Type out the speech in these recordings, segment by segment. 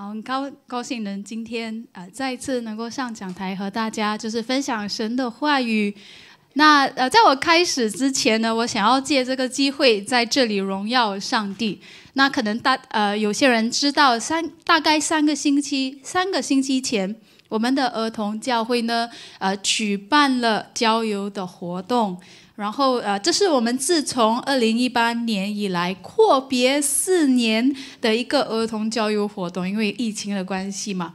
好，高高兴能今天啊，再一次能够上讲台和大家就是分享神的话语。那呃，在我开始之前呢，我想要借这个机会在这里荣耀上帝。那可能大呃，有些人知道三大概三个星期三个星期前，我们的儿童教会呢呃举办了郊游的活动。然后呃，这是我们自从二零一八年以来阔别四年的一个儿童交友活动，因为疫情的关系嘛。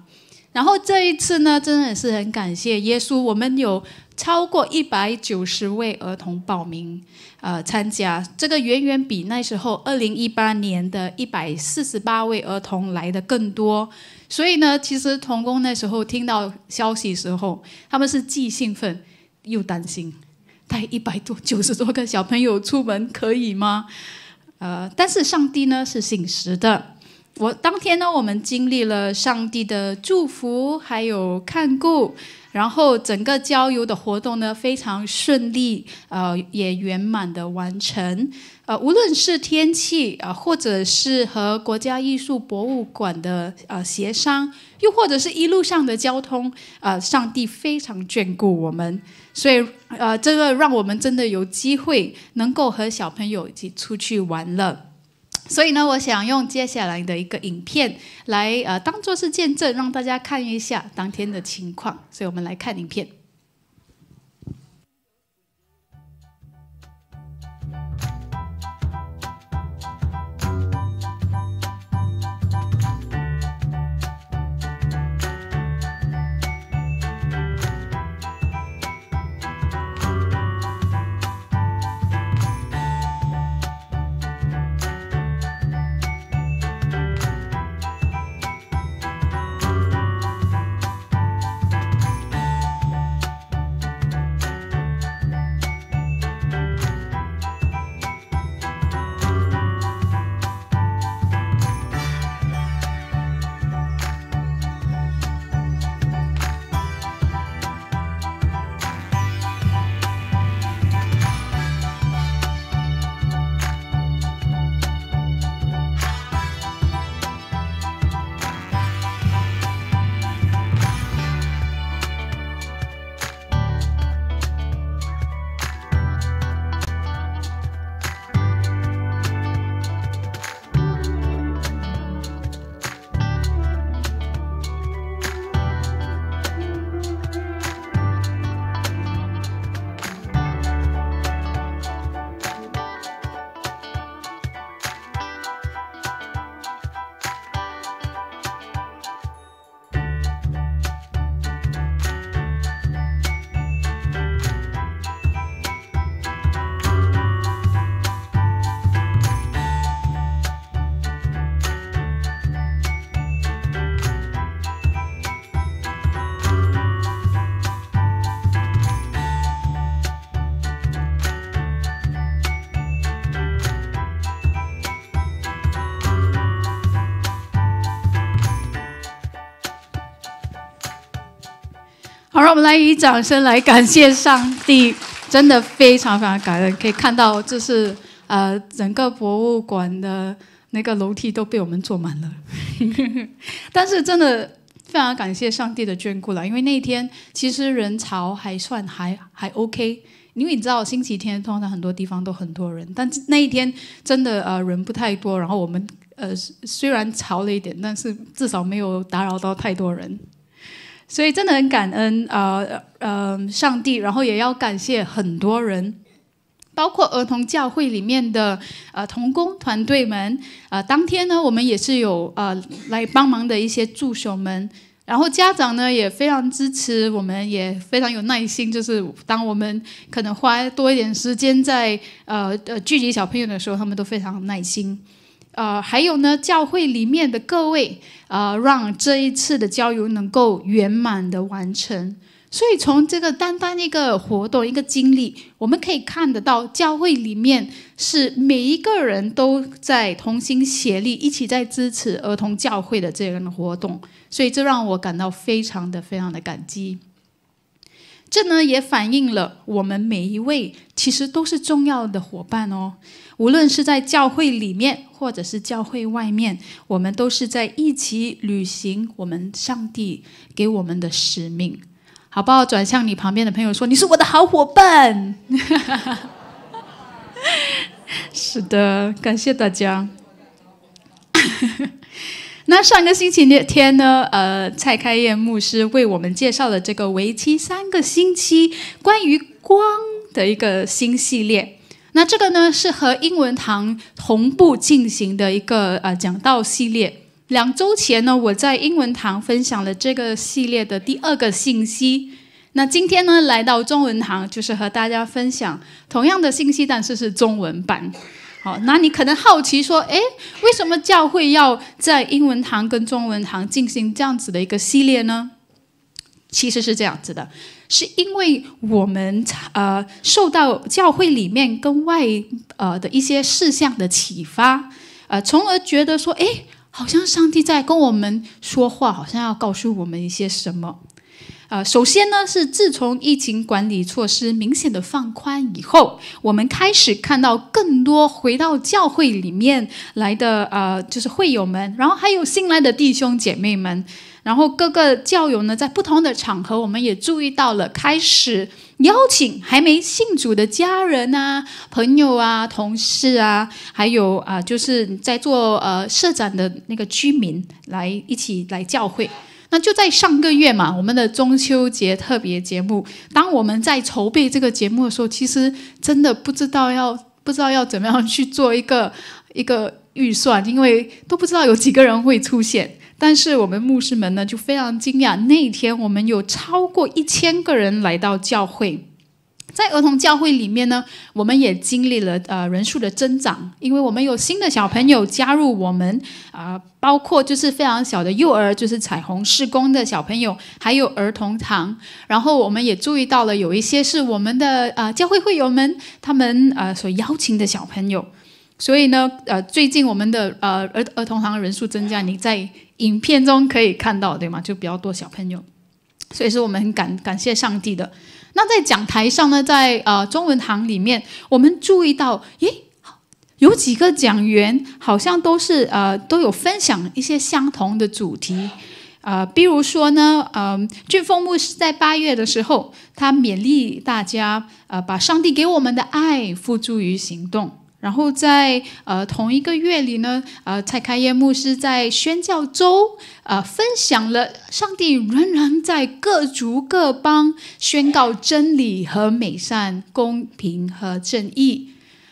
然后这一次呢，真的是很感谢耶稣，我们有超过一百九十位儿童报名，呃，参加这个远远比那时候二零一八年的一百四十八位儿童来的更多。所以呢，其实童工那时候听到消息时候，他们是既兴奋又担心。带一百多、九十多个小朋友出门可以吗？呃，但是上帝呢是醒时的。我当天呢，我们经历了上帝的祝福，还有看顾，然后整个郊游的活动呢非常顺利，呃，也圆满的完成。呃，无论是天气啊，或者是和国家艺术博物馆的呃协商，又或者是一路上的交通，呃，上帝非常眷顾我们。所以，呃，这个让我们真的有机会能够和小朋友一起出去玩了。所以呢，我想用接下来的一个影片来，呃，当做是见证，让大家看一下当天的情况。所以我们来看影片。让我们来以掌声来感谢上帝，真的非常非常感恩。可以看到，就是呃，整个博物馆的那个楼梯都被我们坐满了。但是真的非常感谢上帝的眷顾了，因为那一天其实人潮还算还还 OK。因为你知道，星期天通常很多地方都很多人，但那一天真的呃人不太多。然后我们呃虽然潮了一点，但是至少没有打扰到太多人。所以真的很感恩呃呃上帝，然后也要感谢很多人，包括儿童教会里面的呃童工团队们，呃，当天呢我们也是有呃来帮忙的一些助手们，然后家长呢也非常支持，我们也非常有耐心，就是当我们可能花多一点时间在呃呃聚集小朋友的时候，他们都非常耐心。呃，还有呢，教会里面的各位，呃，让这一次的郊游能够圆满的完成。所以从这个单单一个活动、一个经历，我们可以看得到，教会里面是每一个人都在同心协力，一起在支持儿童教会的这样的活动。所以这让我感到非常的、非常的感激。这呢也反映了我们每一位其实都是重要的伙伴哦。无论是在教会里面或者是教会外面，我们都是在一起履行我们上帝给我们的使命。好不好？转向你旁边的朋友说：“你是我的好伙伴。”是的，感谢大家。那上个星期天呢，呃，蔡开燕牧师为我们介绍了这个为期三个星期关于光的一个新系列。那这个呢是和英文堂同步进行的一个呃讲道系列。两周前呢，我在英文堂分享了这个系列的第二个信息。那今天呢，来到中文堂就是和大家分享同样的信息，但是是中文版。好，那你可能好奇说，哎，为什么教会要在英文堂跟中文堂进行这样子的一个系列呢？其实是这样子的，是因为我们呃受到教会里面跟外呃的一些事项的启发，呃，从而觉得说，哎，好像上帝在跟我们说话，好像要告诉我们一些什么。呃，首先呢，是自从疫情管理措施明显的放宽以后，我们开始看到更多回到教会里面来的呃，就是会友们，然后还有新来的弟兄姐妹们，然后各个教友呢，在不同的场合，我们也注意到了，开始邀请还没信主的家人啊、朋友啊、同事啊，还有啊，就是在做呃社长的那个居民来一起来教会。那就在上个月嘛，我们的中秋节特别节目。当我们在筹备这个节目的时候，其实真的不知道要不知道要怎么样去做一个一个预算，因为都不知道有几个人会出现。但是我们牧师们呢，就非常惊讶，那一天我们有超过一千个人来到教会。在儿童教会里面呢，我们也经历了呃人数的增长，因为我们有新的小朋友加入我们，啊，包括就是非常小的幼儿，就是彩虹施工的小朋友，还有儿童堂。然后我们也注意到了有一些是我们的呃教会会友们他们呃所邀请的小朋友，所以呢呃最近我们的呃儿儿童行人数增加，你在影片中可以看到对吗？就比较多小朋友。所以是我们很感感谢上帝的。那在讲台上呢，在呃中文堂里面，我们注意到，咦，有几个讲员好像都是呃都有分享一些相同的主题，呃，比如说呢，嗯，俊峰牧师在八月的时候，他勉励大家，呃，把上帝给我们的爱付诸于行动。然后在呃同一个月里呢，呃蔡开业牧师在宣教州呃分享了上帝仍然在各族各邦宣告真理和美善、公平和正义。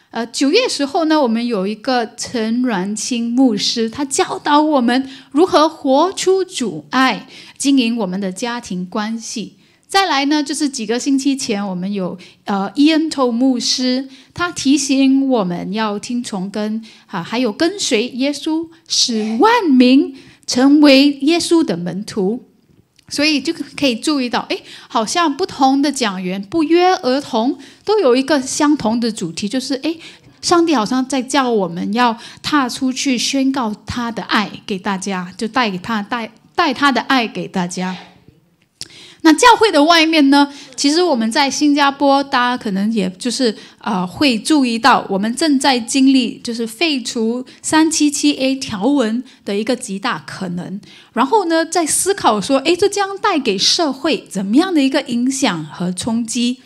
呃九月时候呢，我们有一个陈元清牧师，他教导我们如何活出主爱，经营我们的家庭关系。再来呢，就是几个星期前，我们有呃伊恩·托牧师，他提醒我们要听从跟啊，还有跟随耶稣，使万民成为耶稣的门徒。所以就可以注意到，哎，好像不同的讲员不约而同都有一个相同的主题，就是哎，上帝好像在叫我们要踏出去宣告他的爱给大家，就带给他带带他的爱给大家。那教会的外面呢？其实我们在新加坡，大家可能也就是啊，会注意到我们正在经历就是废除三七七 A 条文的一个极大可能。然后呢，在思考说，诶，这将带给社会怎么样的一个影响和冲击？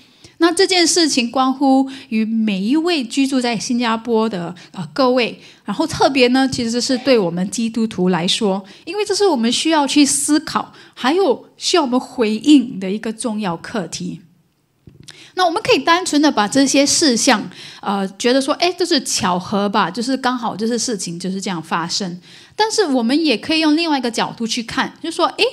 那这件事情关乎于每一位居住在新加坡的呃各位，然后特别呢，其实是对我们基督徒来说，因为这是我们需要去思考，还有需要我们回应的一个重要课题。那我们可以单纯的把这些事项，呃，觉得说，哎，这是巧合吧，就是刚好，就是事情就是这样发生。但是我们也可以用另外一个角度去看，就说，哎。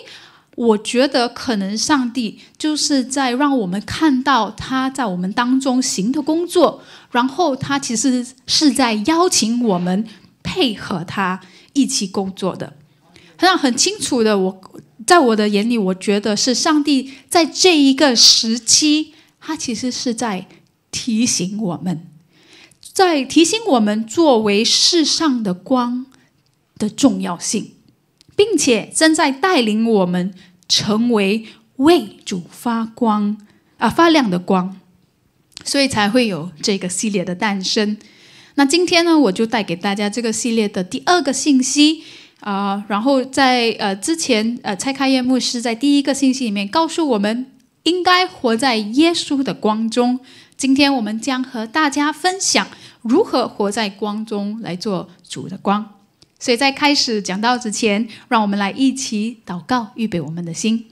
我觉得可能上帝就是在让我们看到他在我们当中行的工作，然后他其实是在邀请我们配合他一起工作的。这很清楚的，我在我的眼里，我觉得是上帝在这一个时期，他其实是在提醒我们，在提醒我们作为世上的光的重要性，并且正在带领我们。成为为主发光啊发亮的光，所以才会有这个系列的诞生。那今天呢，我就带给大家这个系列的第二个信息啊。然后在呃之前呃，蔡开夜牧师在第一个信息里面告诉我们，应该活在耶稣的光中。今天我们将和大家分享如何活在光中来做主的光。所以在开始讲到之前，让我们来一起祷告，预备我们的心。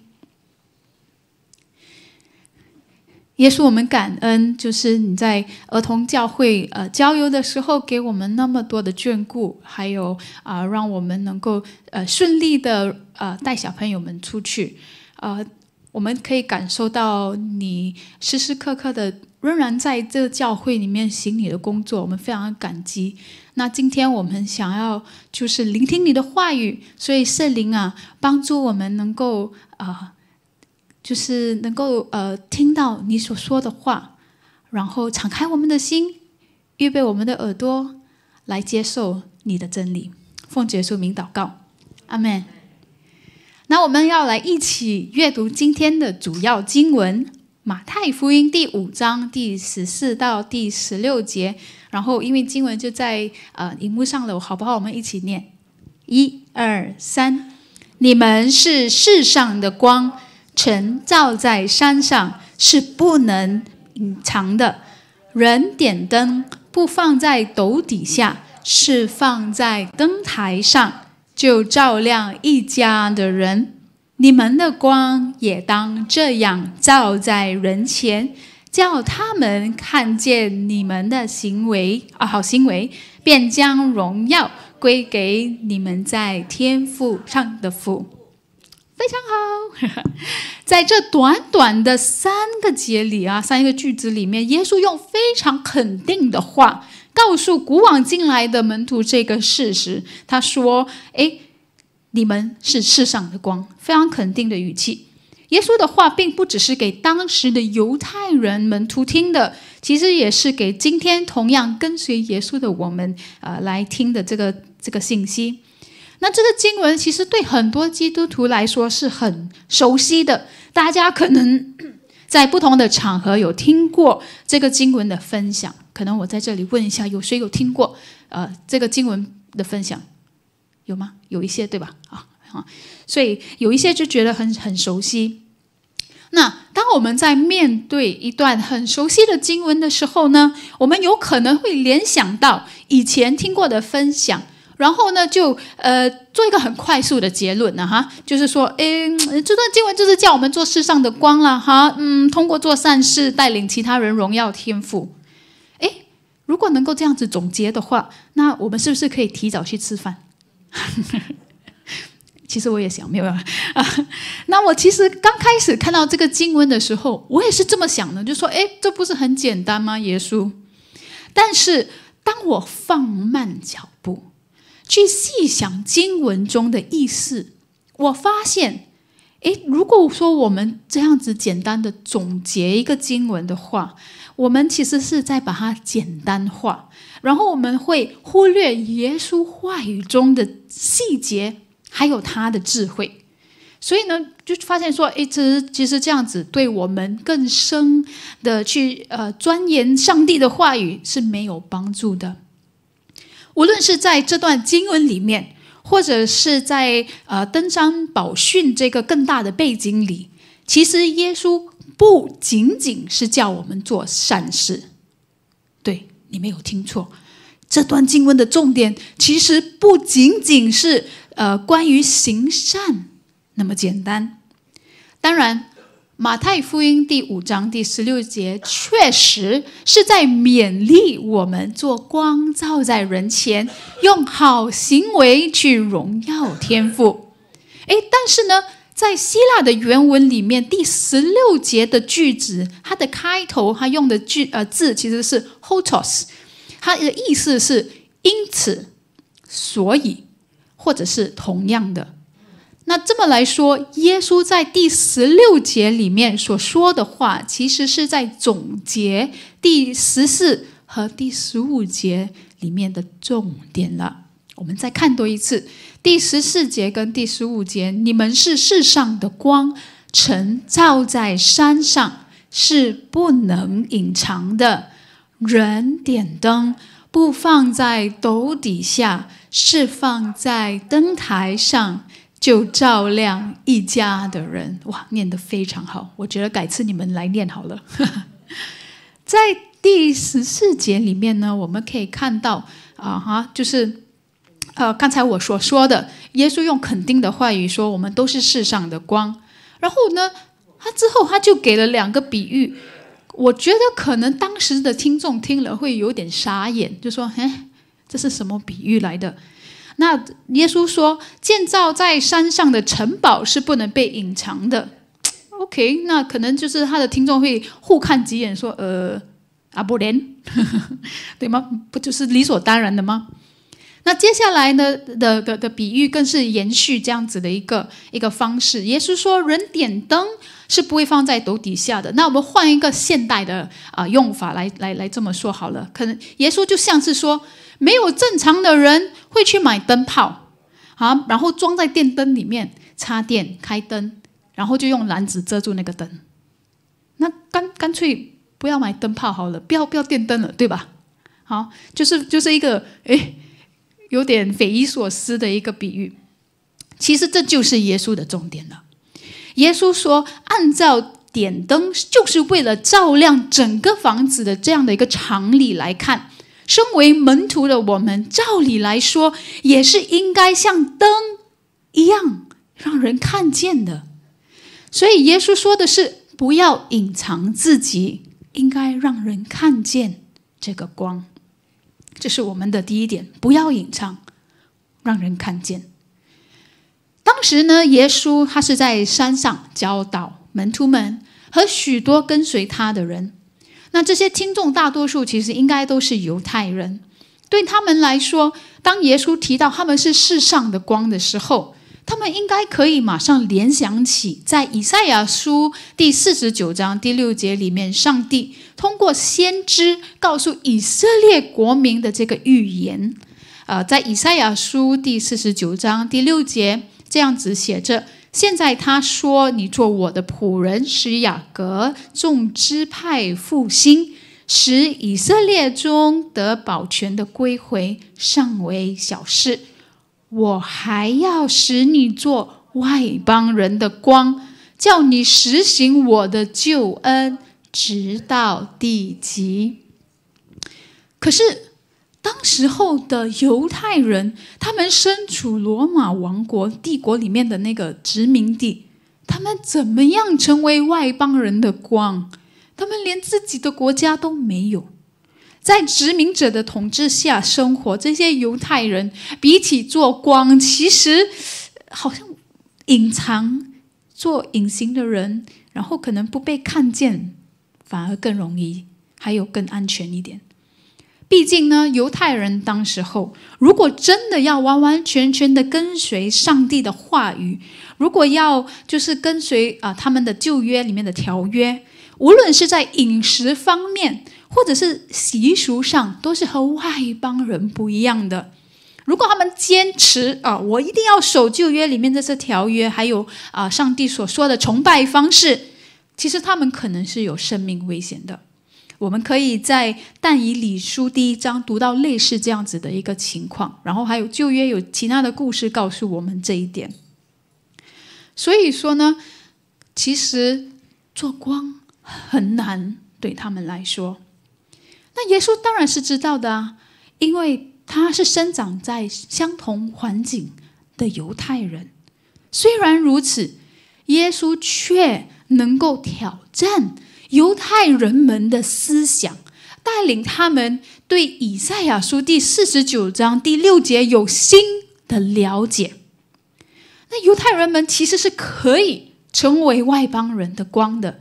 耶稣，我们感恩，就是你在儿童教会呃郊游的时候，给我们那么多的眷顾，还有啊，让我们能够呃顺利的呃带小朋友们出去。呃，我们可以感受到你时时刻刻的仍然在这教会里面行你的工作，我们非常感激。那今天我们想要就是聆听你的话语，所以圣灵啊，帮助我们能够啊，就是能够呃听到你所说的话，然后敞开我们的心，预备我们的耳朵来接受你的真理。奉耶稣名祷告，阿门。那我们要来一起阅读今天的主要经文。马太福音第五章第十四到第十六节，然后因为经文就在呃荧幕上了，好不好？我们一起念，一二三，你们是世上的光，晨照在山上是不能隐藏的，人点灯不放在斗底下，是放在灯台上，就照亮一家的人。你们的光也当这样照在人前，叫他们看见你们的行为啊，好行为，便将荣耀归给你们在天赋上的福。非常好，在这短短的三个节里啊，三个句子里面，耶稣用非常肯定的话告诉古往今来的门徒这个事实。他说：“诶，你们是世上的光，非常肯定的语气。耶稣的话并不只是给当时的犹太人们听的，其实也是给今天同样跟随耶稣的我们呃，来听的这个这个信息。那这个经文其实对很多基督徒来说是很熟悉的，大家可能在不同的场合有听过这个经文的分享。可能我在这里问一下，有谁有听过呃这个经文的分享？有吗？有一些对吧？啊啊，所以有一些就觉得很很熟悉。那当我们在面对一段很熟悉的经文的时候呢，我们有可能会联想到以前听过的分享，然后呢，就呃做一个很快速的结论呢，哈，就是说，诶，这段经文就是叫我们做世上的光了，哈，嗯，通过做善事带领其他人荣耀天赋。诶，如果能够这样子总结的话，那我们是不是可以提早去吃饭？其实我也想，没有办法啊。那我其实刚开始看到这个经文的时候，我也是这么想的，就说：“哎，这不是很简单吗？”耶稣。但是当我放慢脚步去细想经文中的意思，我发现，哎，如果说我们这样子简单的总结一个经文的话，我们其实是在把它简单化，然后我们会忽略耶稣话语中的细节，还有他的智慧。所以呢，就发现说，一直其实这样子对我们更深的去呃钻研上帝的话语是没有帮助的。无论是在这段经文里面，或者是在呃登山宝训这个更大的背景里，其实耶稣。不仅仅是叫我们做善事，对你没有听错，这段经文的重点其实不仅仅是呃关于行善那么简单。当然，马太福音第五章第十六节确实是在勉励我们做光照在人前，用好行为去荣耀天赋。哎，但是呢？在希腊的原文里面，第十六节的句子，它的开头它用的句呃字其实是 “hotos”，它的意思是因此、所以或者是同样的。那这么来说，耶稣在第十六节里面所说的话，其实是在总结第十四和第十五节里面的重点了。我们再看多一次。第十四节跟第十五节，你们是世上的光，晨照在山上是不能隐藏的。人点灯不放在斗底下，是放在灯台上，就照亮一家的人。哇，念得非常好，我觉得改次你们来念好了。在第十四节里面呢，我们可以看到啊哈，就是。呃，刚才我所说的，耶稣用肯定的话语说：“我们都是世上的光。”然后呢，他之后他就给了两个比喻。我觉得可能当时的听众听了会有点傻眼，就说：“哎，这是什么比喻来的？”那耶稣说：“建造在山上的城堡是不能被隐藏的。”OK，那可能就是他的听众会互看几眼，说：“呃，阿波连，对吗？不就是理所当然的吗？”那接下来呢的的的比喻更是延续这样子的一个一个方式，耶稣说，人点灯是不会放在斗底下的。那我们换一个现代的啊用法来来来这么说好了。可能耶稣就像是说，没有正常的人会去买灯泡，好，然后装在电灯里面，插电开灯，然后就用篮子遮住那个灯。那干干脆不要买灯泡好了，不要不要电灯了，对吧？好，就是就是一个诶。有点匪夷所思的一个比喻，其实这就是耶稣的重点了。耶稣说，按照点灯就是为了照亮整个房子的这样的一个常理来看，身为门徒的我们，照理来说也是应该像灯一样让人看见的。所以耶稣说的是，不要隐藏自己，应该让人看见这个光。这是我们的第一点，不要隐藏，让人看见。当时呢，耶稣他是在山上教导门徒们和许多跟随他的人。那这些听众大多数其实应该都是犹太人，对他们来说，当耶稣提到他们是世上的光的时候，他们应该可以马上联想起在以赛亚书第四十九章第六节里面，上帝。通过先知告诉以色列国民的这个预言，呃，在以赛亚书第四十九章第六节这样子写着：“现在他说，你做我的仆人，使雅各众支派复兴，使以色列中得保全的归回，尚为小事。我还要使你做外邦人的光，叫你实行我的救恩。”直到地极。可是，当时候的犹太人，他们身处罗马王国帝国里面的那个殖民地，他们怎么样成为外邦人的光？他们连自己的国家都没有，在殖民者的统治下生活。这些犹太人比起做光，其实好像隐藏、做隐形的人，然后可能不被看见。反而更容易，还有更安全一点。毕竟呢，犹太人当时候如果真的要完完全全的跟随上帝的话语，如果要就是跟随啊他们的旧约里面的条约，无论是在饮食方面或者是习俗上，都是和外邦人不一样的。如果他们坚持啊，我一定要守旧约里面这些条约，还有啊上帝所说的崇拜方式。其实他们可能是有生命危险的，我们可以在《但以理书》第一章读到类似这样子的一个情况，然后还有旧约有其他的故事告诉我们这一点。所以说呢，其实做光很难对他们来说。那耶稣当然是知道的啊，因为他是生长在相同环境的犹太人。虽然如此，耶稣却。能够挑战犹太人们的思想，带领他们对以赛亚书第四十九章第六节有新的了解。那犹太人们其实是可以成为外邦人的光的，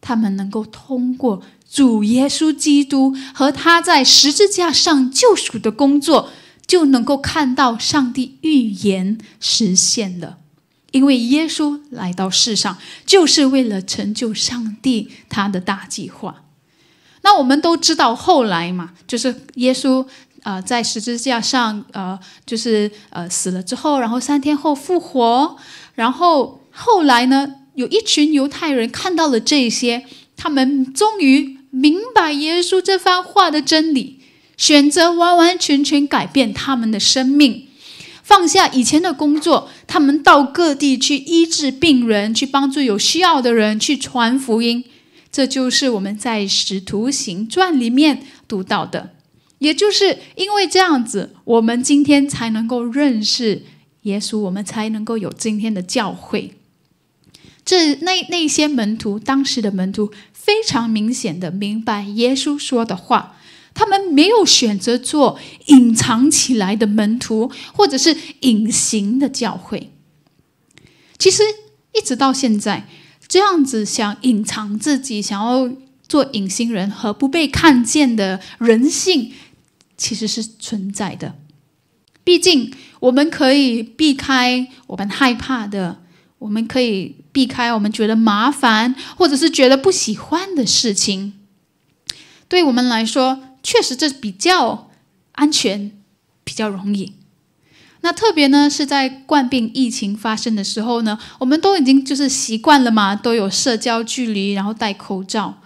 他们能够通过主耶稣基督和他在十字架上救赎的工作，就能够看到上帝预言实现了。因为耶稣来到世上，就是为了成就上帝他的大计划。那我们都知道后来嘛，就是耶稣啊，在十字架上呃，就是呃死了之后，然后三天后复活，然后后来呢，有一群犹太人看到了这些，他们终于明白耶稣这番话的真理，选择完完全全改变他们的生命。放下以前的工作，他们到各地去医治病人，去帮助有需要的人，去传福音。这就是我们在《使徒行传》里面读到的。也就是因为这样子，我们今天才能够认识耶稣，我们才能够有今天的教会。这那那些门徒，当时的门徒非常明显的明白耶稣说的话。他们没有选择做隐藏起来的门徒，或者是隐形的教会。其实一直到现在，这样子想隐藏自己，想要做隐形人和不被看见的人性，其实是存在的。毕竟我们可以避开我们害怕的，我们可以避开我们觉得麻烦，或者是觉得不喜欢的事情。对我们来说。确实，这比较安全，比较容易。那特别呢，是在冠病疫情发生的时候呢，我们都已经就是习惯了嘛，都有社交距离，然后戴口罩。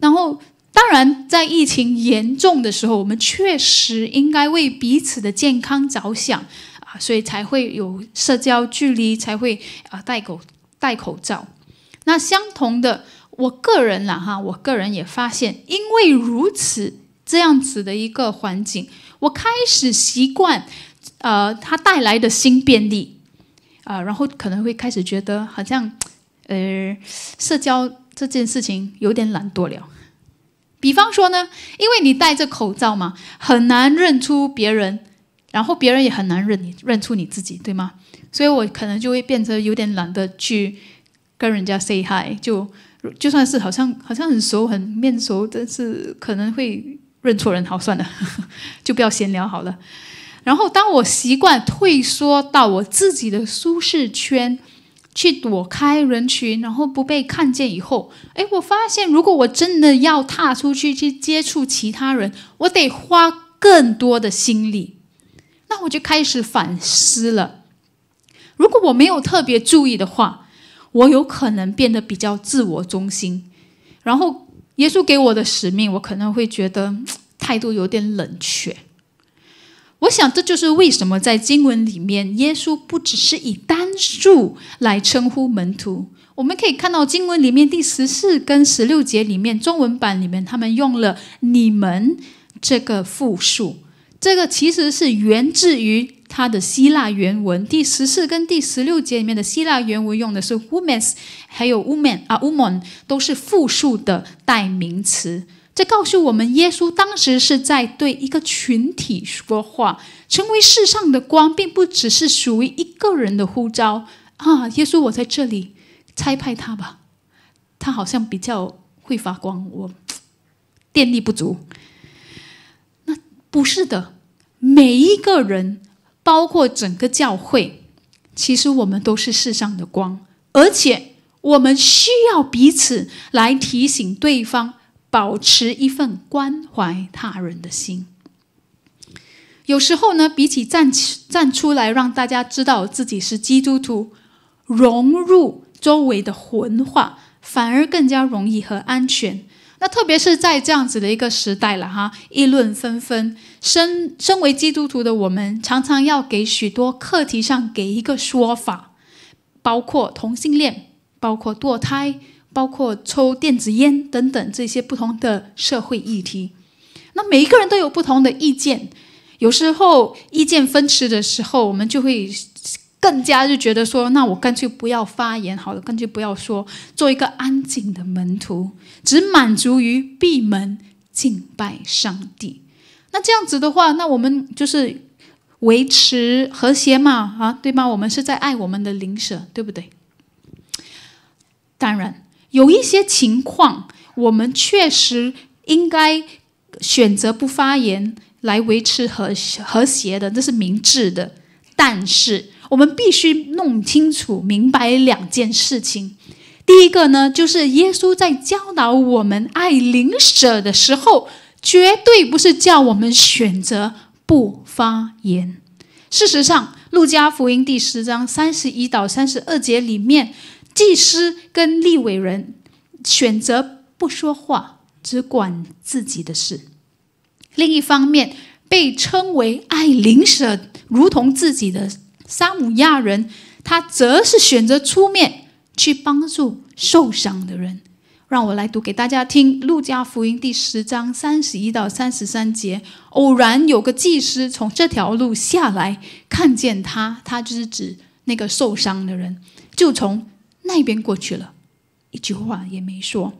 然后，当然在疫情严重的时候，我们确实应该为彼此的健康着想啊，所以才会有社交距离，才会啊戴口戴口罩。那相同的，我个人啦哈，我个人也发现，因为如此。这样子的一个环境，我开始习惯，呃，它带来的新便利，啊，然后可能会开始觉得好像，呃，社交这件事情有点懒惰了。比方说呢，因为你戴着口罩嘛，很难认出别人，然后别人也很难认你，认出你自己，对吗？所以我可能就会变成有点懒得去跟人家 say hi，就就算是好像好像很熟、很面熟，但是可能会。认错人，好算了，就不要闲聊好了。然后，当我习惯退缩到我自己的舒适圈，去躲开人群，然后不被看见以后，哎，我发现如果我真的要踏出去去接触其他人，我得花更多的心力。那我就开始反思了。如果我没有特别注意的话，我有可能变得比较自我中心，然后。耶稣给我的使命，我可能会觉得态度有点冷却。我想这就是为什么在经文里面，耶稣不只是以单数来称呼门徒。我们可以看到经文里面第十四跟十六节里面，中文版里面他们用了“你们”这个复数，这个其实是源自于。他的希腊原文第十四跟第十六节里面的希腊原文用的是 “women”，s 还有 “woman” 啊，“woman” 都是复数的代名词，在告诉我们，耶稣当时是在对一个群体说话。成为世上的光，并不只是属于一个人的呼召啊！耶稣，我在这里差派他吧，他好像比较会发光。我电力不足，那不是的，每一个人。包括整个教会，其实我们都是世上的光，而且我们需要彼此来提醒对方，保持一份关怀他人的心。有时候呢，比起站站出来让大家知道自己是基督徒，融入周围的文化，反而更加容易和安全。那特别是在这样子的一个时代了哈，议论纷纷。身身为基督徒的我们，常常要给许多课题上给一个说法，包括同性恋，包括堕胎，包括抽电子烟等等这些不同的社会议题。那每一个人都有不同的意见，有时候意见分歧的时候，我们就会。更加就觉得说，那我干脆不要发言好了，干脆不要说，做一个安静的门徒，只满足于闭门敬拜上帝。那这样子的话，那我们就是维持和谐嘛，啊，对吗？我们是在爱我们的邻舍，对不对？当然，有一些情况，我们确实应该选择不发言来维持和和谐的，这是明智的。但是，我们必须弄清楚、明白两件事情。第一个呢，就是耶稣在教导我们爱邻舍的时候，绝对不是叫我们选择不发言。事实上，《路加福音》第十章三十一到三十二节里面，祭司跟立伟人选择不说话，只管自己的事。另一方面，被称为爱邻舍，如同自己的。撒姆亚人，他则是选择出面去帮助受伤的人。让我来读给大家听，《路加福音》第十章三十一到三十三节。偶然有个祭司从这条路下来，看见他，他就是指那个受伤的人，就从那边过去了一句话也没说。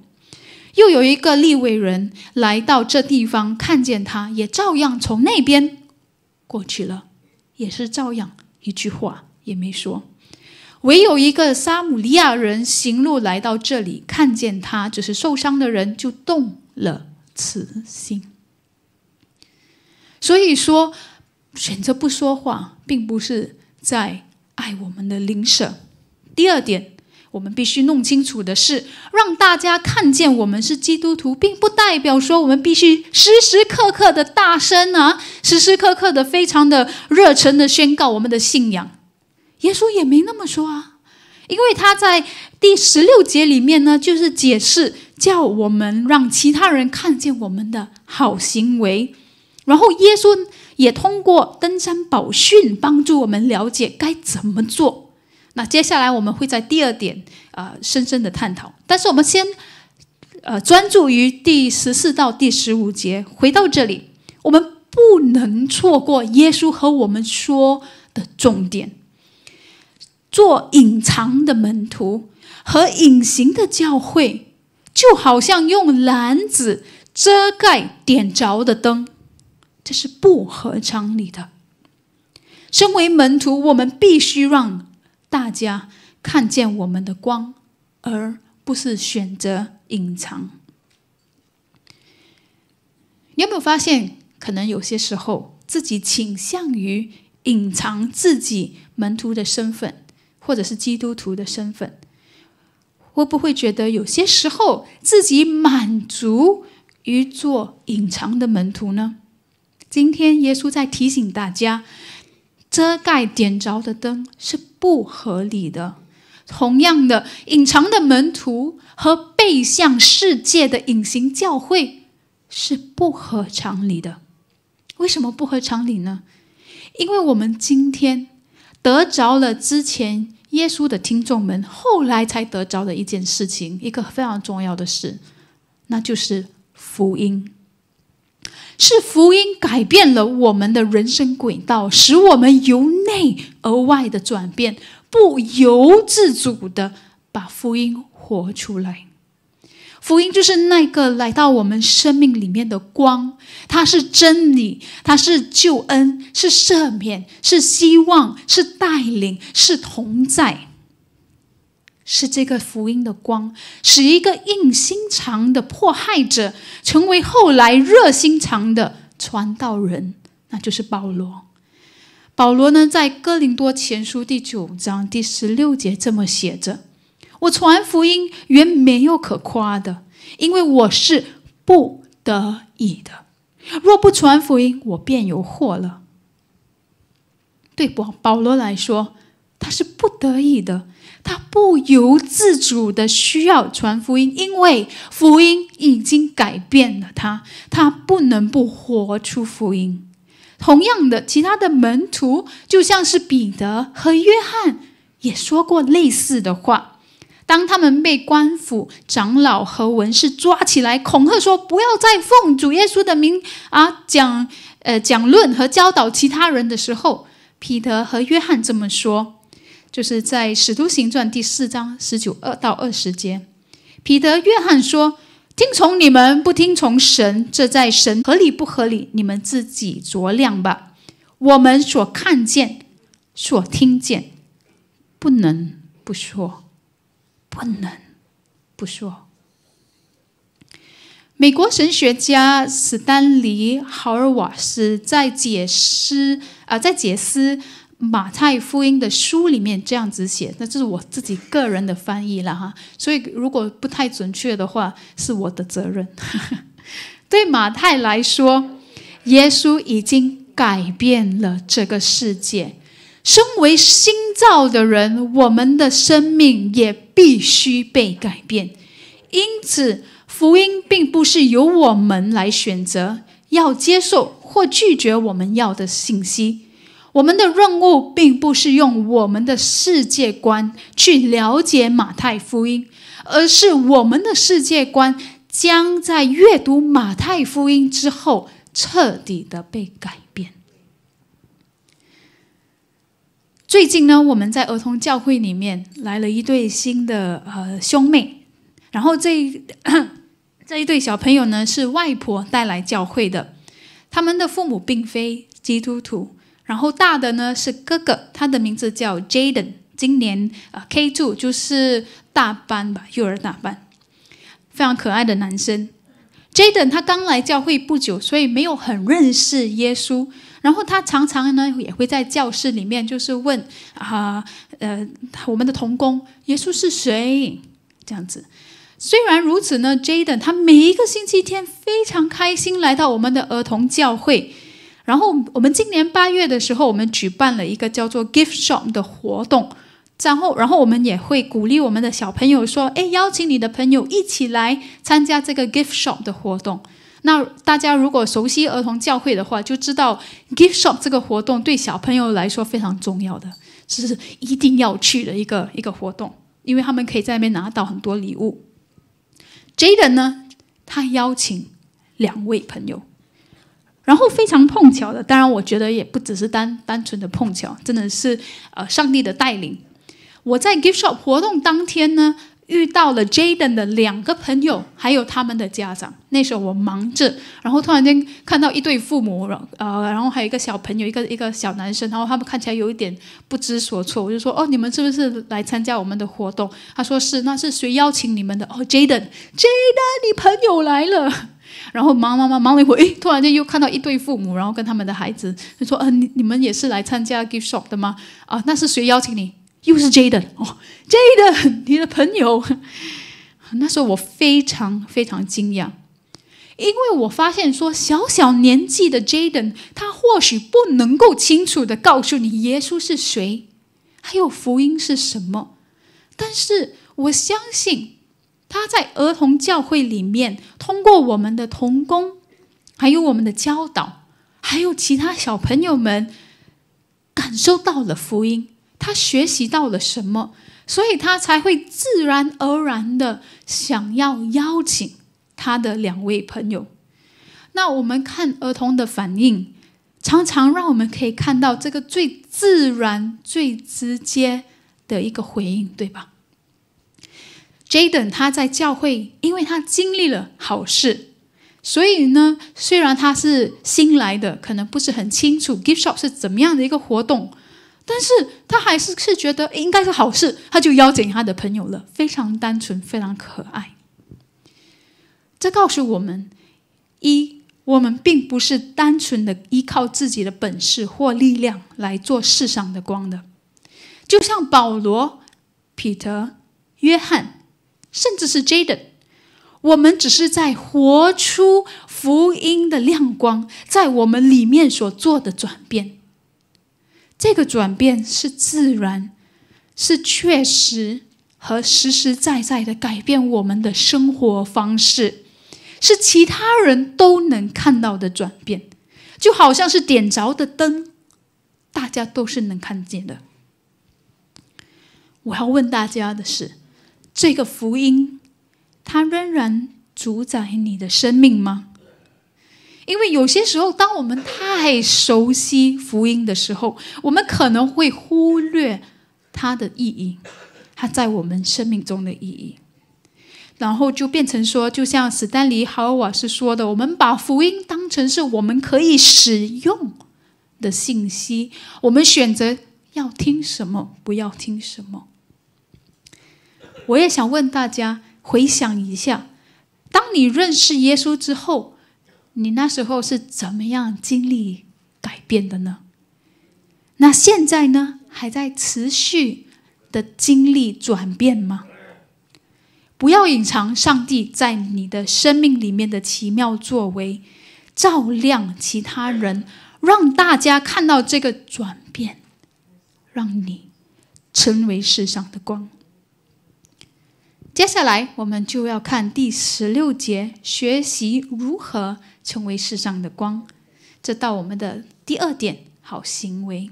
又有一个利未人来到这地方，看见他，也照样从那边过去了，也是照样。一句话也没说，唯有一个撒母利亚人行路来到这里，看见他只是受伤的人，就动了慈心。所以说，选择不说话，并不是在爱我们的邻舍。第二点。我们必须弄清楚的是，让大家看见我们是基督徒，并不代表说我们必须时时刻刻的大声啊，时时刻刻的非常的热忱的宣告我们的信仰。耶稣也没那么说啊，因为他在第十六节里面呢，就是解释叫我们让其他人看见我们的好行为。然后耶稣也通过登山宝训帮助我们了解该怎么做。那接下来我们会在第二点，啊，深深的探讨。但是我们先，呃，专注于第十四到第十五节，回到这里，我们不能错过耶稣和我们说的重点。做隐藏的门徒和隐形的教会，就好像用篮子遮盖点着的灯，这是不合常理的。身为门徒，我们必须让。大家看见我们的光，而不是选择隐藏。你有没有发现，可能有些时候自己倾向于隐藏自己门徒的身份，或者是基督徒的身份？会不会觉得有些时候自己满足于做隐藏的门徒呢？今天耶稣在提醒大家。遮盖点着的灯是不合理的，同样的，隐藏的门徒和背向世界的隐形教会是不合常理的。为什么不合常理呢？因为我们今天得着了之前耶稣的听众们后来才得着的一件事情，一个非常重要的事，那就是福音。是福音改变了我们的人生轨道，使我们由内而外的转变，不由自主的把福音活出来。福音就是那个来到我们生命里面的光，它是真理，它是救恩，是赦免，是希望，是带领，是同在。是这个福音的光，使一个硬心肠的迫害者成为后来热心肠的传道人，那就是保罗。保罗呢，在哥林多前书第九章第十六节这么写着：“我传福音原没有可夸的，因为我是不得已的。若不传福音，我便有祸了。”对保罗来说，他是不得已的。他不由自主的需要传福音，因为福音已经改变了他，他不能不活出福音。同样的，其他的门徒，就像是彼得和约翰，也说过类似的话。当他们被官府、长老和文士抓起来，恐吓说不要再奉主耶稣的名啊讲呃讲论和教导其他人的时候，彼得和约翰这么说。就是在《使徒行传》第四章十九二到二十节，彼得、约翰说：“听从你们，不听从神，这在神合理不合理，你们自己酌量吧。我们所看见、所听见，不能不说，不能不说。”美国神学家史丹尼·豪尔瓦斯在解释啊，在解释。马太福音的书里面这样子写，那这是我自己个人的翻译了哈，所以如果不太准确的话，是我的责任。对马太来说，耶稣已经改变了这个世界，身为新造的人，我们的生命也必须被改变。因此，福音并不是由我们来选择要接受或拒绝我们要的信息。我们的任务并不是用我们的世界观去了解马太福音，而是我们的世界观将在阅读马太福音之后彻底的被改变。最近呢，我们在儿童教会里面来了一对新的呃兄妹，然后这 这一对小朋友呢是外婆带来教会的，他们的父母并非基督徒。然后大的呢是哥哥，他的名字叫 Jaden，今年啊 k two 就是大班吧，幼儿大班，非常可爱的男生。Jaden 他刚来教会不久，所以没有很认识耶稣。然后他常常呢也会在教室里面，就是问啊呃我们的童工耶稣是谁这样子。虽然如此呢，Jaden 他每一个星期天非常开心来到我们的儿童教会。然后我们今年八月的时候，我们举办了一个叫做 Gift Shop 的活动。然后，然后我们也会鼓励我们的小朋友说：“哎，邀请你的朋友一起来参加这个 Gift Shop 的活动。”那大家如果熟悉儿童教会的话，就知道 Gift Shop 这个活动对小朋友来说非常重要的是一定要去的一个一个活动，因为他们可以在那边拿到很多礼物。Jaden 呢，他邀请两位朋友。然后非常碰巧的，当然我觉得也不只是单单纯的碰巧，真的是呃上帝的带领。我在 gift shop 活动当天呢，遇到了 Jaden 的两个朋友，还有他们的家长。那时候我忙着，然后突然间看到一对父母，然呃，然后还有一个小朋友，一个一个小男生，然后他们看起来有一点不知所措。我就说：“哦，你们是不是来参加我们的活动？”他说：“是，那是谁邀请你们的？”哦，Jaden，Jaden，你朋友来了。然后忙忙忙忙了一会，哎，突然间又看到一对父母，然后跟他们的孩子说：“嗯，你你们也是来参加 gift shop 的吗？啊，那是谁邀请你？又是 Jaden 哦，Jaden，你的朋友。那时候我非常非常惊讶，因为我发现说小小年纪的 Jaden，他或许不能够清楚的告诉你耶稣是谁，还有福音是什么，但是我相信。”他在儿童教会里面，通过我们的童工，还有我们的教导，还有其他小朋友们，感受到了福音。他学习到了什么，所以他才会自然而然的想要邀请他的两位朋友。那我们看儿童的反应，常常让我们可以看到这个最自然、最直接的一个回应，对吧？Jaden 他在教会，因为他经历了好事，所以呢，虽然他是新来的，可能不是很清楚 Gift Shop 是怎么样的一个活动，但是他还是是觉得应该是好事，他就邀请他的朋友了，非常单纯，非常可爱。这告诉我们：一，我们并不是单纯的依靠自己的本事或力量来做世上的光的，就像保罗、彼得、约翰。甚至是 Jaden，我们只是在活出福音的亮光，在我们里面所做的转变。这个转变是自然、是确实和实实在在的改变我们的生活方式，是其他人都能看到的转变，就好像是点着的灯，大家都是能看见的。我要问大家的是。这个福音，它仍然主宰你的生命吗？因为有些时候，当我们太熟悉福音的时候，我们可能会忽略它的意义，它在我们生命中的意义。然后就变成说，就像史丹利·豪瓦斯说的，我们把福音当成是我们可以使用的信息，我们选择要听什么，不要听什么。我也想问大家，回想一下，当你认识耶稣之后，你那时候是怎么样经历改变的呢？那现在呢，还在持续的经历转变吗？不要隐藏上帝在你的生命里面的奇妙作为，照亮其他人，让大家看到这个转变，让你成为世上的光。接下来我们就要看第十六节，学习如何成为世上的光。这到我们的第二点，好行为。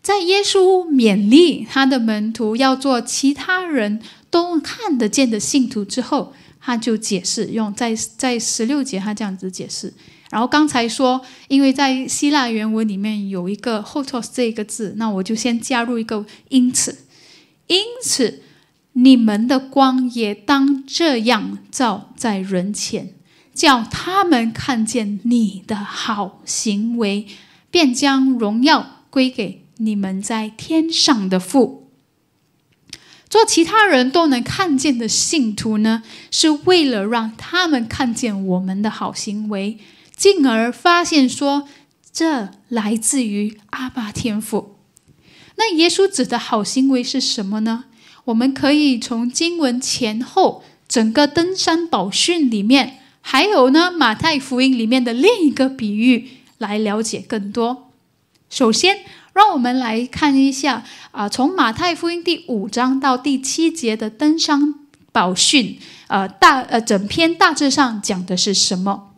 在耶稣勉励他的门徒要做其他人都看得见的信徒之后，他就解释，用在在十六节他这样子解释。然后刚才说，因为在希腊原文里面有一个 hotos 这个字，那我就先加入一个因此，因此。你们的光也当这样照在人前，叫他们看见你的好行为，便将荣耀归给你们在天上的父。做其他人都能看见的信徒呢，是为了让他们看见我们的好行为，进而发现说这来自于阿巴天赋。那耶稣指的好行为是什么呢？我们可以从经文前后整个登山宝训里面，还有呢马太福音里面的另一个比喻来了解更多。首先，让我们来看一下啊，从马太福音第五章到第七节的登山宝训，呃大呃整篇大致上讲的是什么？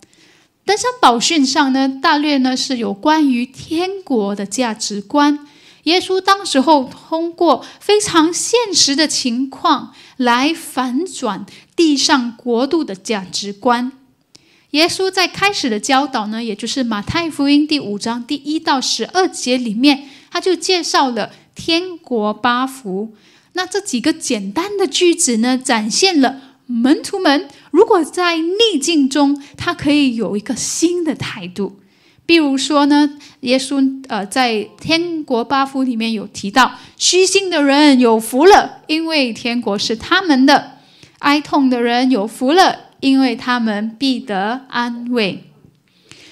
登山宝训上呢，大略呢是有关于天国的价值观。耶稣当时候通过非常现实的情况来反转地上国度的价值观。耶稣在开始的教导呢，也就是马太福音第五章第一到十二节里面，他就介绍了天国八福。那这几个简单的句子呢，展现了门徒们如果在逆境中，他可以有一个新的态度。比如说呢，耶稣呃在天国八福里面有提到，虚心的人有福了，因为天国是他们的；哀痛的人有福了，因为他们必得安慰。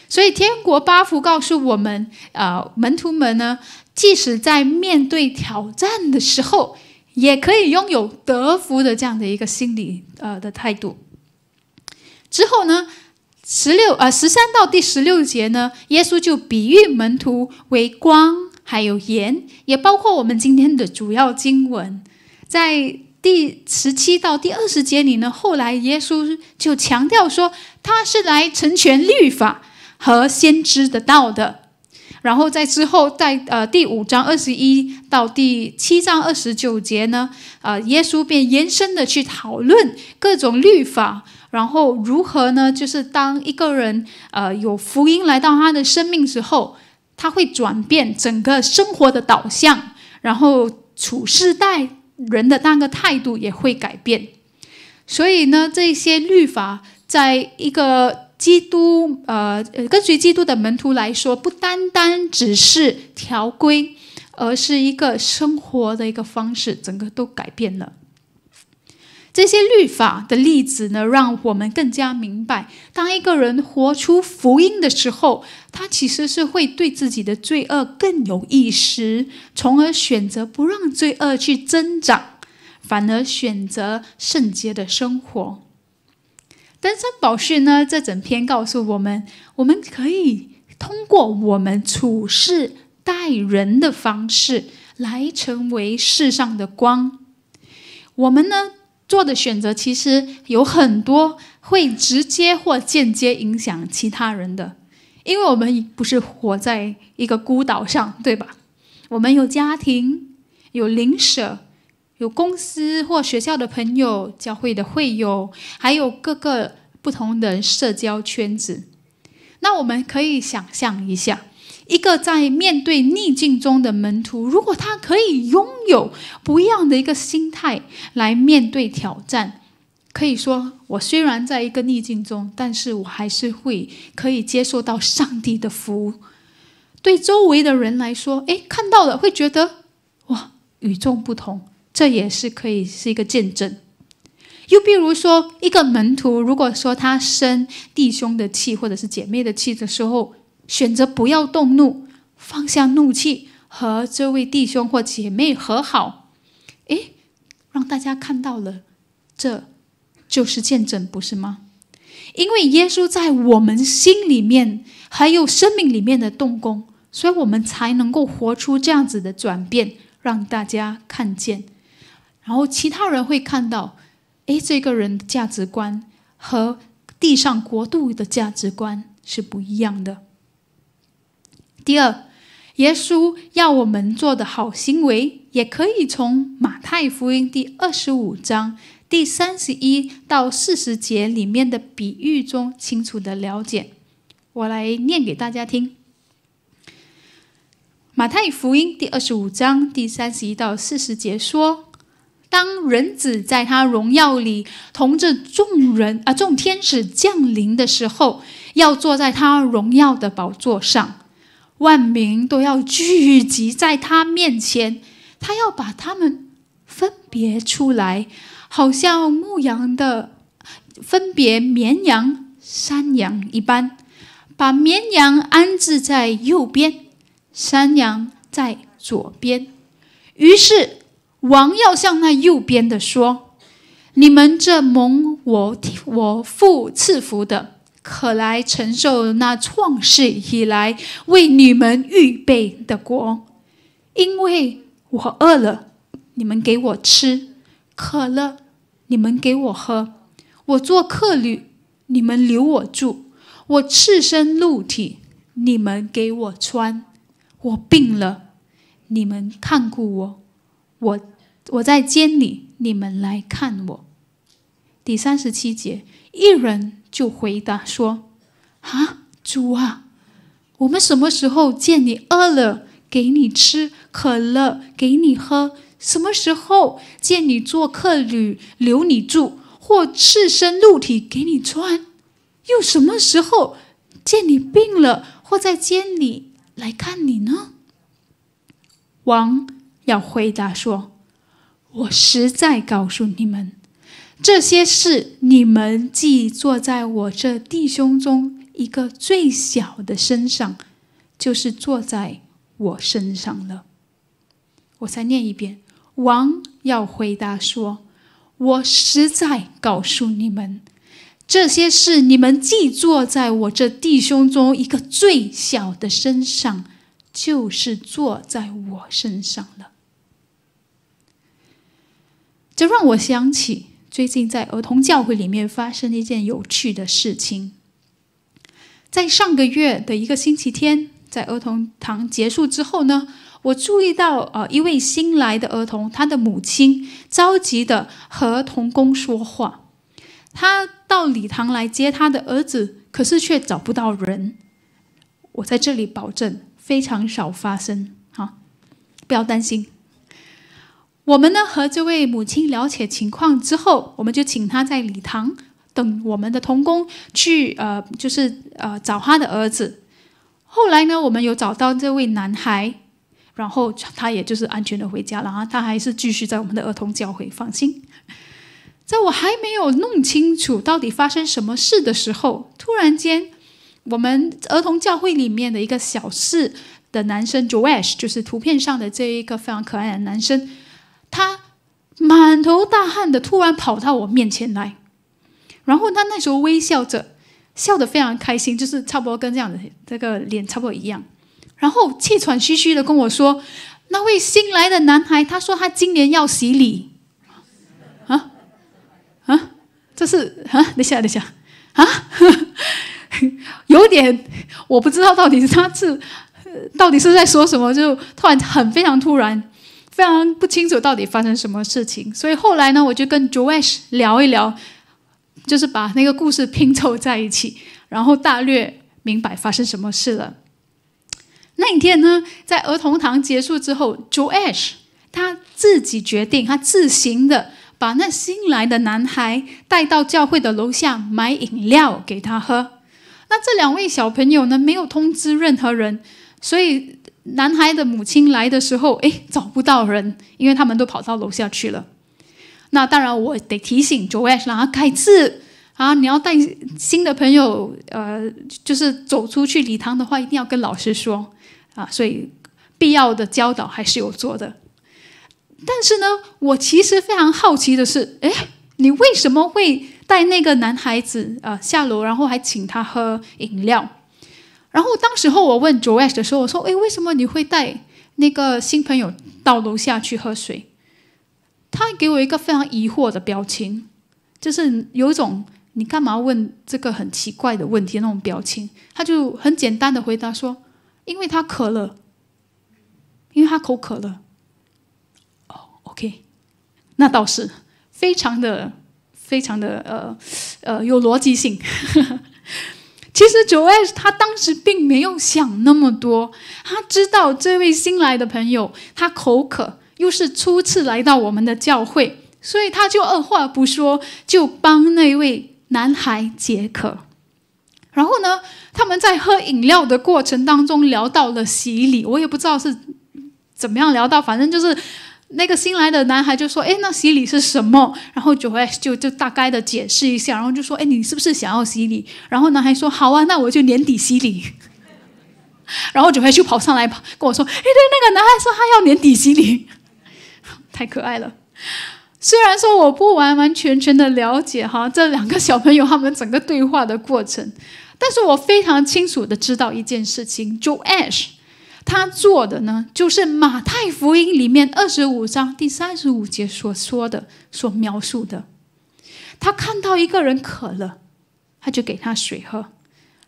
所以天国八福告诉我们，呃，门徒们呢，即使在面对挑战的时候，也可以拥有得福的这样的一个心理呃的态度。之后呢？十六啊，十三到第十六节呢，耶稣就比喻门徒为光，还有盐，也包括我们今天的主要经文。在第十七到第二十节里呢，后来耶稣就强调说，他是来成全律法和先知的道的。然后在之后，在呃第五章二十一到第七章二十九节呢，呃，耶稣便延伸的去讨论各种律法。然后如何呢？就是当一个人呃有福音来到他的生命之后，他会转变整个生活的导向，然后处事待人的那个态度也会改变。所以呢，这些律法在一个基督呃跟随基督的门徒来说，不单单只是条规，而是一个生活的一个方式，整个都改变了。这些律法的例子呢，让我们更加明白，当一个人活出福音的时候，他其实是会对自己的罪恶更有意识，从而选择不让罪恶去增长，反而选择圣洁的生活。登山宝训呢，这整篇告诉我们，我们可以通过我们处事待人的方式来成为世上的光。我们呢？做的选择其实有很多会直接或间接影响其他人的，因为我们不是活在一个孤岛上，对吧？我们有家庭，有邻舍，有公司或学校的朋友、教会的会友，还有各个不同的社交圈子。那我们可以想象一下。一个在面对逆境中的门徒，如果他可以拥有不一样的一个心态来面对挑战，可以说我虽然在一个逆境中，但是我还是会可以接受到上帝的福。对周围的人来说，诶，看到了会觉得哇与众不同，这也是可以是一个见证。又比如说，一个门徒如果说他生弟兄的气或者是姐妹的气的时候，选择不要动怒，放下怒气，和这位弟兄或姐妹和好。诶，让大家看到了，这就是见证，不是吗？因为耶稣在我们心里面还有生命里面的动工，所以我们才能够活出这样子的转变，让大家看见。然后其他人会看到，诶，这个人的价值观和地上国度的价值观是不一样的。第二，耶稣要我们做的好行为，也可以从马太福音第二十五章第三十一到四十节里面的比喻中清楚的了解。我来念给大家听。马太福音第二十五章第三十一到四十节说：当人子在他荣耀里同着众人啊众天使降临的时候，要坐在他荣耀的宝座上。万民都要聚集在他面前，他要把他们分别出来，好像牧羊的分别绵羊、山羊一般，把绵羊安置在右边，山羊在左边。于是王要向那右边的说：“你们这蒙我我父赐福的。”可来承受那创世以来为你们预备的国，因为我饿了，你们给我吃；渴了，你们给我喝；我做客旅，你们留我住；我赤身露体，你们给我穿；我病了，你们看顾我；我我在监里，你们来看我。第三十七节，一人。就回答说：“啊，主啊，我们什么时候见你饿了给你吃，渴了给你喝？什么时候见你做客旅留你住，或赤身露体给你穿？又什么时候见你病了或在监里来看你呢？”王要回答说：“我实在告诉你们。”这些事你们既坐在我这弟兄中一个最小的身上，就是坐在我身上了。我再念一遍。王要回答说：“我实在告诉你们，这些事你们既坐在我这弟兄中一个最小的身上，就是坐在我身上了。”这让我想起。最近在儿童教会里面发生了一件有趣的事情。在上个月的一个星期天，在儿童堂结束之后呢，我注意到啊，一位新来的儿童，他的母亲着急的和童工说话。他到礼堂来接他的儿子，可是却找不到人。我在这里保证，非常少发生，哈，不要担心。我们呢和这位母亲了解情况之后，我们就请他在礼堂等我们的童工去，呃，就是呃找他的儿子。后来呢，我们有找到这位男孩，然后他也就是安全的回家了。啊，他还是继续在我们的儿童教会。放心，在我还没有弄清楚到底发生什么事的时候，突然间，我们儿童教会里面的一个小四的男生 Joash，就是图片上的这一个非常可爱的男生。他满头大汗的突然跑到我面前来，然后他那时候微笑着，笑得非常开心，就是差不多跟这样的这个脸差不多一样，然后气喘吁吁的跟我说：“那位新来的男孩，他说他今年要洗礼。”啊啊，这是啊？等下等下，啊，有点我不知道到底是他是到底是在说什么，就突然很非常突然。非常不清楚到底发生什么事情，所以后来呢，我就跟 Joash 聊一聊，就是把那个故事拼凑在一起，然后大略明白发生什么事了。那一天呢，在儿童堂结束之后，Joash 他自己决定，他自行的把那新来的男孩带到教会的楼下买饮料给他喝。那这两位小朋友呢，没有通知任何人，所以。男孩的母亲来的时候，哎，找不到人，因为他们都跑到楼下去了。那当然，我得提醒 Joash，让他改字啊！你要带新的朋友，呃，就是走出去礼堂的话，一定要跟老师说啊。所以必要的教导还是有做的。但是呢，我其实非常好奇的是，哎，你为什么会带那个男孩子啊下楼，然后还请他喝饮料？然后当时候我问 Joash 的时候，我说：“诶，为什么你会带那个新朋友到楼下去喝水？”他给我一个非常疑惑的表情，就是有一种你干嘛问这个很奇怪的问题那种表情。他就很简单的回答说：“因为他渴了，因为他口渴了。”哦，OK，那倒是非常的非常的呃呃有逻辑性。其实 j o e 他当时并没有想那么多。他知道这位新来的朋友他口渴，又是初次来到我们的教会，所以他就二话不说就帮那位男孩解渴。然后呢，他们在喝饮料的过程当中聊到了洗礼，我也不知道是怎么样聊到，反正就是。那个新来的男孩就说：“哎，那洗礼是什么？”然后九 o s 就就大概的解释一下，然后就说：“哎，你是不是想要洗礼？”然后男孩说：“好啊，那我就年底洗礼。” 然后九 o s 就跑上来跟我说：“哎，对，那个男孩说他要年底洗礼，太可爱了。”虽然说我不完完全全的了解哈这两个小朋友他们整个对话的过程，但是我非常清楚的知道一件事情：Joash。他做的呢，就是马太福音里面二十五章第三十五节所说的、所描述的。他看到一个人渴了，他就给他水喝。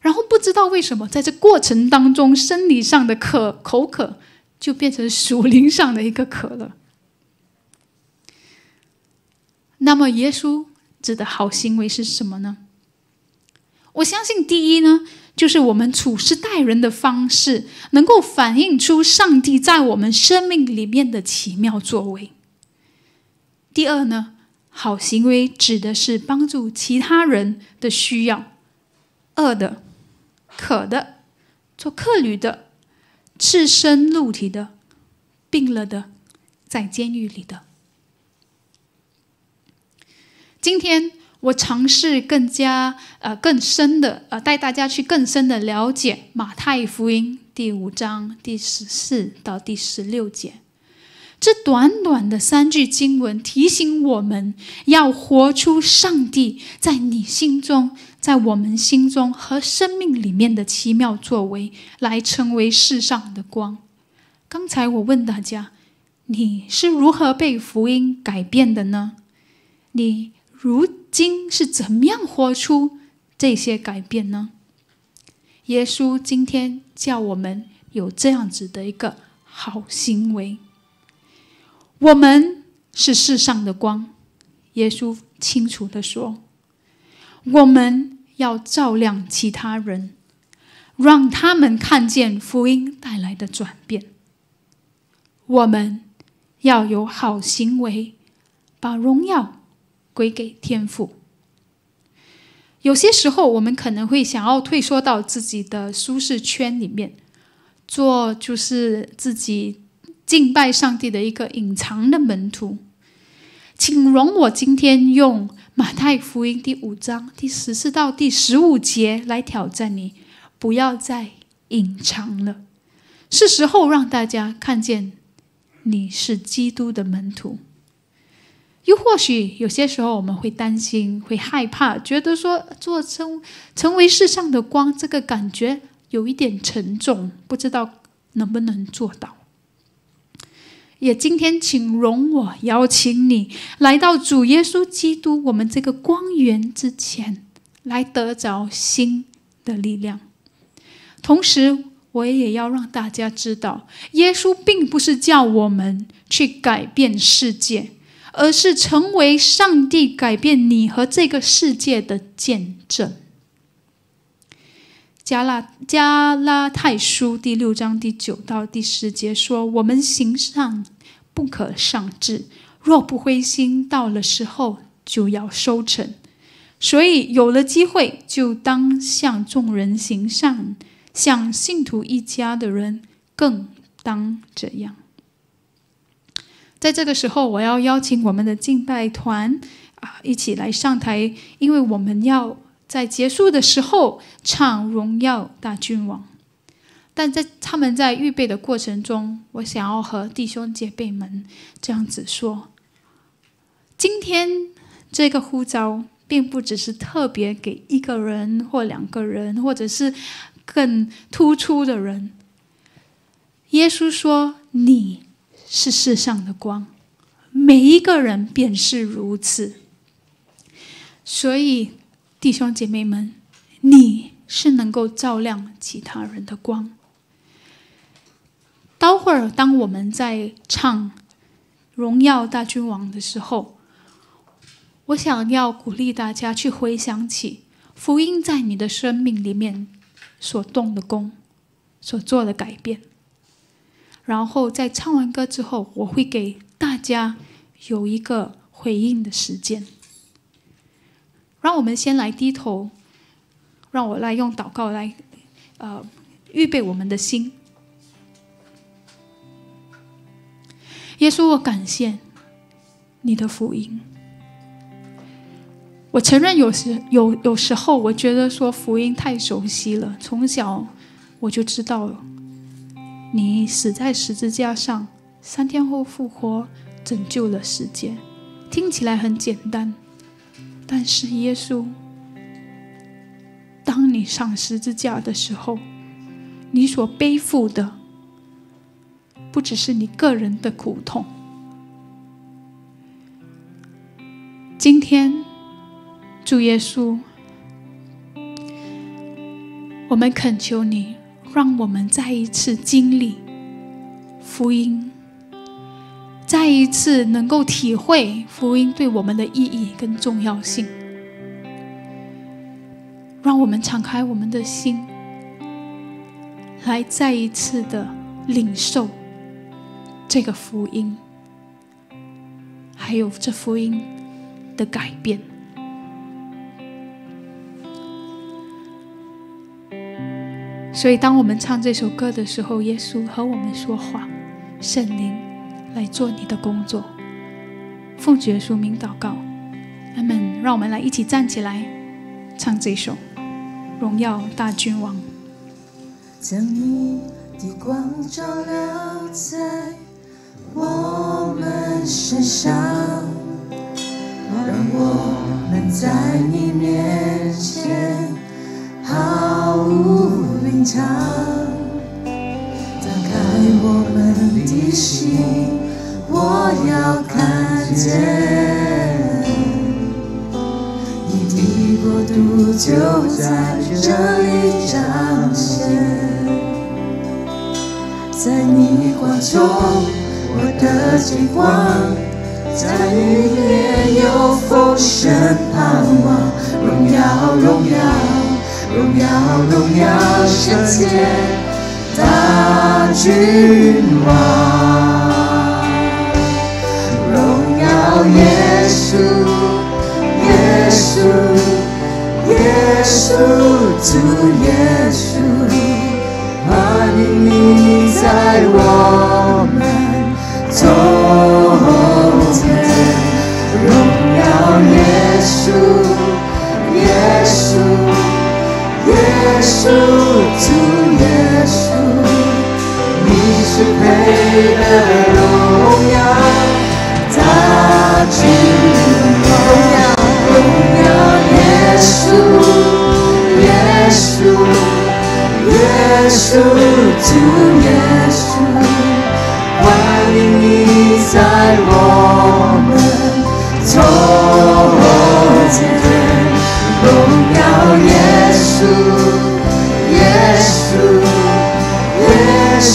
然后不知道为什么，在这过程当中，生理上的渴、口渴，就变成属灵上的一个渴了。那么，耶稣指的好行为是什么呢？我相信，第一呢。就是我们处事待人的方式，能够反映出上帝在我们生命里面的奇妙作为。第二呢，好行为指的是帮助其他人的需要，饿的、渴的、做客旅的、赤身露体的、病了的、在监狱里的。今天。我尝试更加呃更深的呃带大家去更深的了解马太福音第五章第十四到第十六节，这短短的三句经文提醒我们要活出上帝在你心中，在我们心中和生命里面的奇妙作为，来成为世上的光。刚才我问大家，你是如何被福音改变的呢？你？如今是怎么样活出这些改变呢？耶稣今天叫我们有这样子的一个好行为。我们是世上的光，耶稣清楚的说，我们要照亮其他人，让他们看见福音带来的转变。我们要有好行为，把荣耀。归给天赋。有些时候，我们可能会想要退缩到自己的舒适圈里面，做就是自己敬拜上帝的一个隐藏的门徒。请容我今天用马太福音第五章第十四到第十五节来挑战你，不要再隐藏了。是时候让大家看见你是基督的门徒。又或许有些时候，我们会担心、会害怕，觉得说做成成为世上的光这个感觉有一点沉重，不知道能不能做到。也今天，请容我邀请你来到主耶稣基督我们这个光源之前，来得着新的力量。同时，我也要让大家知道，耶稣并不是叫我们去改变世界。而是成为上帝改变你和这个世界的见证。加拉加拉太书第六章第九到第十节说：“我们行善不可上志，若不灰心，到了时候就要收成。所以有了机会，就当向众人行善，向信徒一家的人更当这样。”在这个时候，我要邀请我们的敬拜团啊，一起来上台，因为我们要在结束的时候唱《荣耀大君王》。但在他们在预备的过程中，我想要和弟兄姐妹们这样子说：今天这个呼召，并不只是特别给一个人或两个人，或者是更突出的人。耶稣说：“你。”是世上的光，每一个人便是如此。所以，弟兄姐妹们，你是能够照亮其他人的光。待会儿，当我们在唱《荣耀大君王》的时候，我想要鼓励大家去回想起福音在你的生命里面所动的功，所做的改变。然后在唱完歌之后，我会给大家有一个回应的时间。让我们先来低头，让我来用祷告来，呃，预备我们的心。耶稣，我感谢你的福音。我承认有时有有时候，我觉得说福音太熟悉了，从小我就知道了。你死在十字架上，三天后复活，拯救了世界。听起来很简单，但是耶稣，当你上十字架的时候，你所背负的不只是你个人的苦痛。今天，主耶稣，我们恳求你。让我们再一次经历福音，再一次能够体会福音对我们的意义跟重要性。让我们敞开我们的心，来再一次的领受这个福音，还有这福音的改变。所以，当我们唱这首歌的时候，耶稣和我们说话，圣灵来做你的工作。奉耶稣名祷告，阿门。让我们来一起站起来唱这首《荣耀大君王》。将你的光照亮在我们身上，让我们在你面前。毫无名堂，打开我们的心，我要看见你的国度就在这一站线，在逆光中，我的逆光，在雨夜有风声盼望荣耀荣耀。荣耀荣耀，世界大君王！荣耀耶稣，耶稣，耶稣主耶稣，阿利尼在我们中间。荣耀耶稣，耶稣。耶稣主耶稣，你是配得荣耀，到尽头荣耀荣耀。耶稣耶稣耶稣主耶稣，欢迎你在我们从前。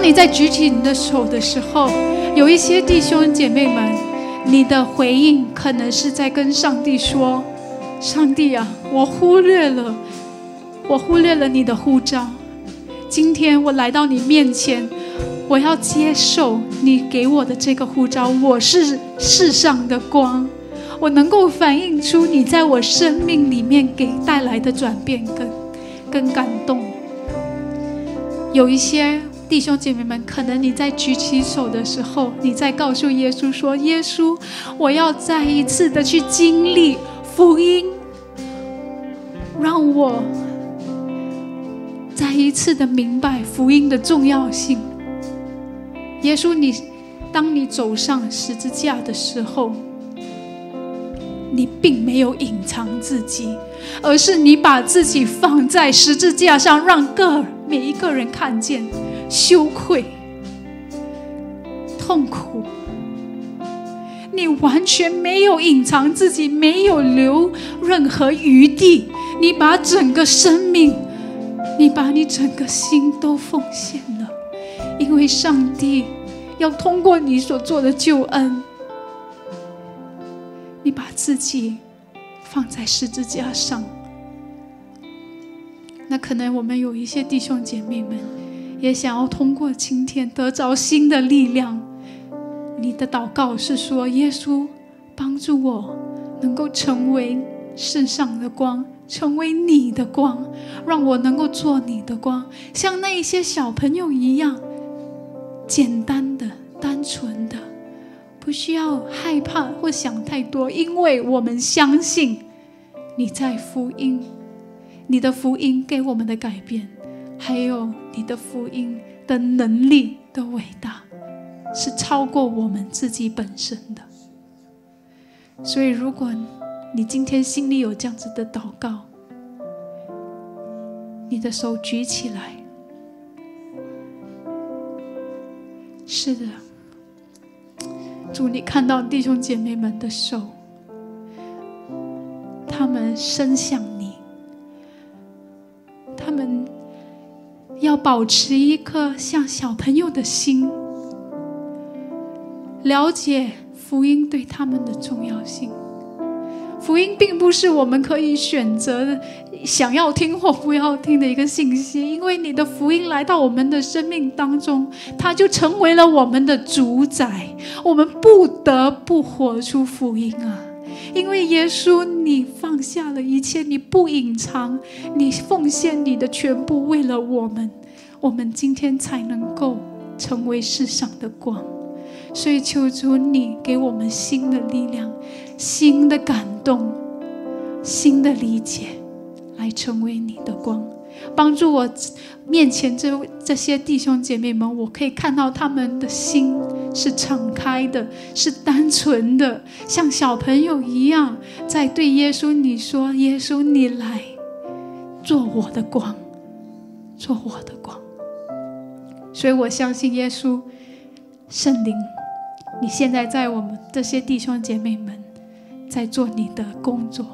当你在举起你的手的时候，有一些弟兄姐妹们，你的回应可能是在跟上帝说：“上帝啊，我忽略了，我忽略了你的护照。今天我来到你面前，我要接受你给我的这个护照。我是世上的光，我能够反映出你在我生命里面给带来的转变，跟跟感动。有一些。”弟兄姐妹们，可能你在举起手的时候，你在告诉耶稣说：“耶稣，我要再一次的去经历福音，让我再一次的明白福音的重要性。”耶稣，你当你走上十字架的时候，你并没有隐藏自己，而是你把自己放在十字架上，让个每一个人看见。羞愧、痛苦，你完全没有隐藏自己，没有留任何余地。你把整个生命，你把你整个心都奉献了，因为上帝要通过你所做的救恩。你把自己放在十字架上，那可能我们有一些弟兄姐妹们。也想要通过今天得着新的力量。你的祷告是说：“耶稣，帮助我能够成为世上的光，成为你的光，让我能够做你的光，像那一些小朋友一样，简单的、单纯的，不需要害怕或想太多，因为我们相信你在福音，你的福音给我们的改变，还有。”你的福音的能力的伟大，是超过我们自己本身的。所以，如果你今天心里有这样子的祷告，你的手举起来，是的，祝你看到弟兄姐妹们的手，他们伸向。要保持一颗像小朋友的心，了解福音对他们的重要性。福音并不是我们可以选择的、想要听或不要听的一个信息，因为你的福音来到我们的生命当中，它就成为了我们的主宰，我们不得不活出福音啊！因为耶稣，你放下了一切，你不隐藏，你奉献你的全部为了我们。我们今天才能够成为世上的光，所以求主你给我们新的力量、新的感动、新的理解，来成为你的光，帮助我面前这这些弟兄姐妹们。我可以看到他们的心是敞开的，是单纯的，像小朋友一样，在对耶稣你说：“耶稣，你来做我的光，做我的光。”所以我相信耶稣，圣灵，你现在在我们这些弟兄姐妹们，在做你的工作，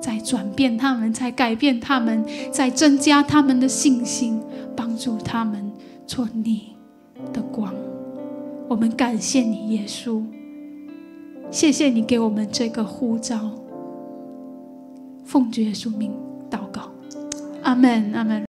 在转变他们，在改变他们，在增加他们的信心，帮助他们做你的光。我们感谢你，耶稣，谢谢你给我们这个呼召。奉主耶稣名祷告，阿门，阿门。